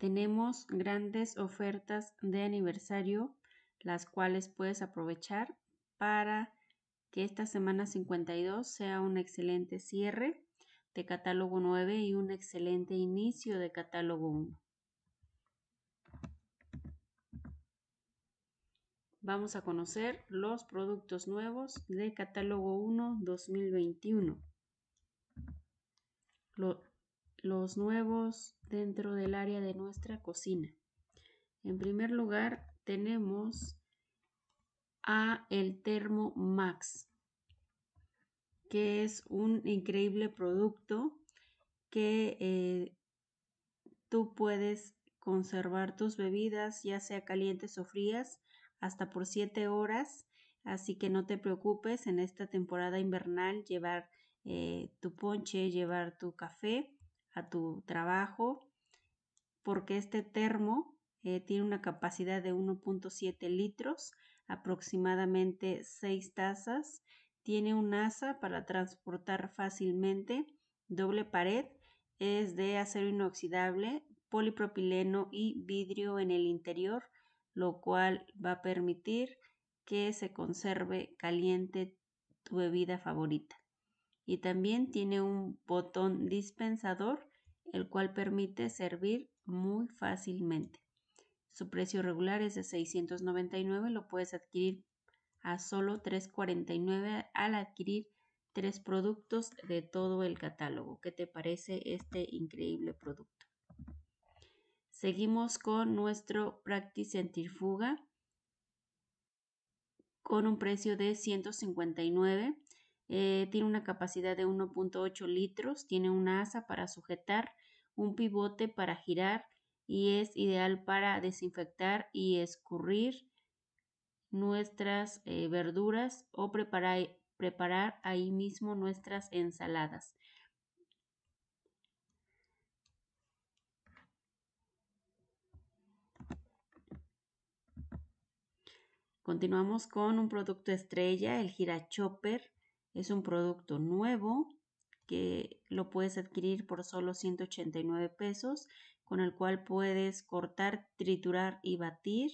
Tenemos grandes ofertas de aniversario, las cuales puedes aprovechar para que esta semana 52 sea un excelente cierre de catálogo 9 y un excelente inicio de catálogo 1. Vamos a conocer los productos nuevos de catálogo 1 2021 los nuevos dentro del área de nuestra cocina. En primer lugar tenemos a el Termo Max, que es un increíble producto que eh, tú puedes conservar tus bebidas, ya sea calientes o frías, hasta por 7 horas. Así que no te preocupes en esta temporada invernal llevar eh, tu ponche, llevar tu café a tu trabajo, porque este termo eh, tiene una capacidad de 1.7 litros, aproximadamente 6 tazas, tiene un asa para transportar fácilmente, doble pared, es de acero inoxidable, polipropileno y vidrio en el interior, lo cual va a permitir que se conserve caliente tu bebida favorita y también tiene un botón dispensador el cual permite servir muy fácilmente. Su precio regular es de 699, lo puedes adquirir a solo 349 al adquirir tres productos de todo el catálogo. ¿Qué te parece este increíble producto? Seguimos con nuestro Practice Centrifuga con un precio de 159 eh, tiene una capacidad de 1.8 litros, tiene una asa para sujetar, un pivote para girar y es ideal para desinfectar y escurrir nuestras eh, verduras o preparar, preparar ahí mismo nuestras ensaladas. Continuamos con un producto estrella, el girachopper. Es un producto nuevo que lo puedes adquirir por solo 189 pesos, con el cual puedes cortar, triturar y batir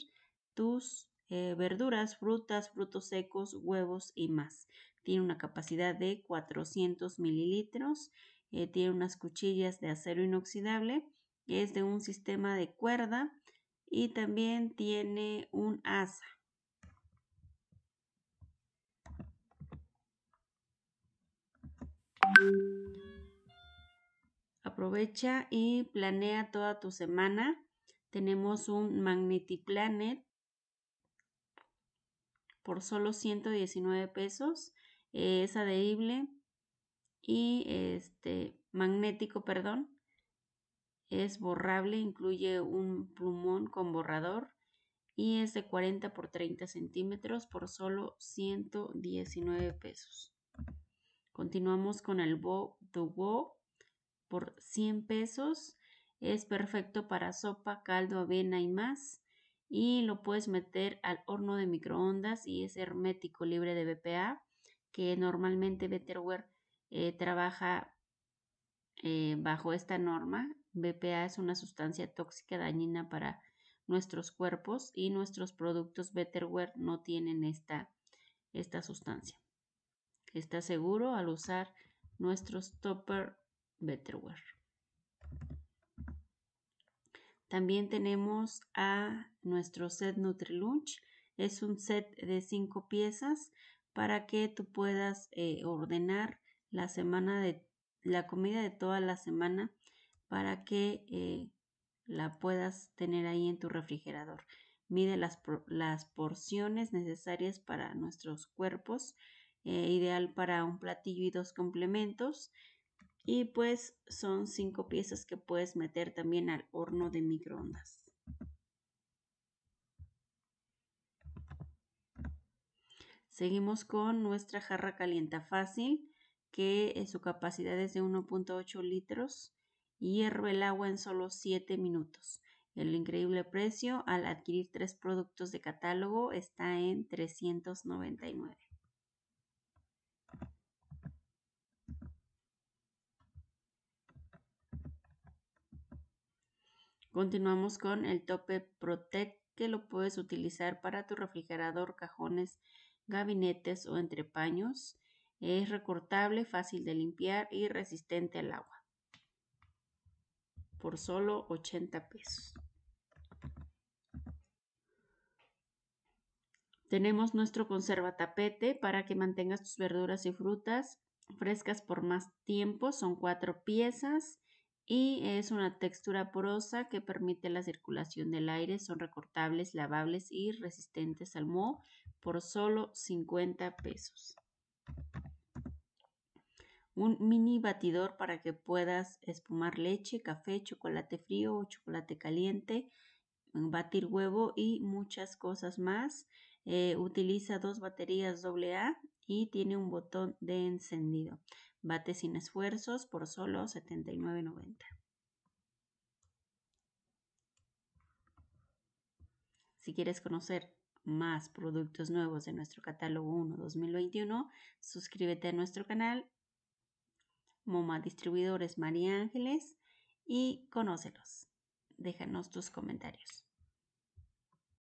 tus eh, verduras, frutas, frutos secos, huevos y más. Tiene una capacidad de 400 mililitros, eh, tiene unas cuchillas de acero inoxidable, es de un sistema de cuerda y también tiene un asa. Aprovecha y planea toda tu semana. Tenemos un Magnetiplanet por solo 119 pesos. Eh, es adherible y este magnético, perdón. Es borrable, incluye un plumón con borrador y es de 40 por 30 centímetros por solo 119 pesos. Continuamos con el bo do wo por 100 pesos. Es perfecto para sopa, caldo, avena y más. Y lo puedes meter al horno de microondas y es hermético, libre de BPA, que normalmente Betterware eh, trabaja eh, bajo esta norma. BPA es una sustancia tóxica dañina para nuestros cuerpos y nuestros productos Betterware no tienen esta, esta sustancia. Está seguro al usar nuestros topper Betterware. También tenemos a nuestro set NutriLunch. Es un set de cinco piezas para que tú puedas eh, ordenar la semana de la comida de toda la semana para que eh, la puedas tener ahí en tu refrigerador. Mide las porciones necesarias para nuestros cuerpos eh, ideal para un platillo y dos complementos. Y pues son cinco piezas que puedes meter también al horno de microondas. Seguimos con nuestra jarra calienta fácil, que su capacidad es de 1.8 litros. Hierve el agua en solo 7 minutos. El increíble precio al adquirir tres productos de catálogo está en 399. Continuamos con el tope Protect que lo puedes utilizar para tu refrigerador, cajones, gabinetes o entrepaños. Es recortable, fácil de limpiar y resistente al agua. Por solo 80 pesos. Tenemos nuestro conserva tapete para que mantengas tus verduras y frutas frescas por más tiempo. Son cuatro piezas y es una textura porosa que permite la circulación del aire. Son recortables, lavables y resistentes al moho por solo 50 pesos. Un mini batidor para que puedas espumar leche, café, chocolate frío o chocolate caliente, batir huevo y muchas cosas más. Eh, utiliza dos baterías AA y tiene un botón de encendido. Bate sin esfuerzos por solo 79.90. Si quieres conocer más productos nuevos de nuestro catálogo 1 2021, suscríbete a nuestro canal MoMA Distribuidores María Ángeles y conócelos. Déjanos tus comentarios.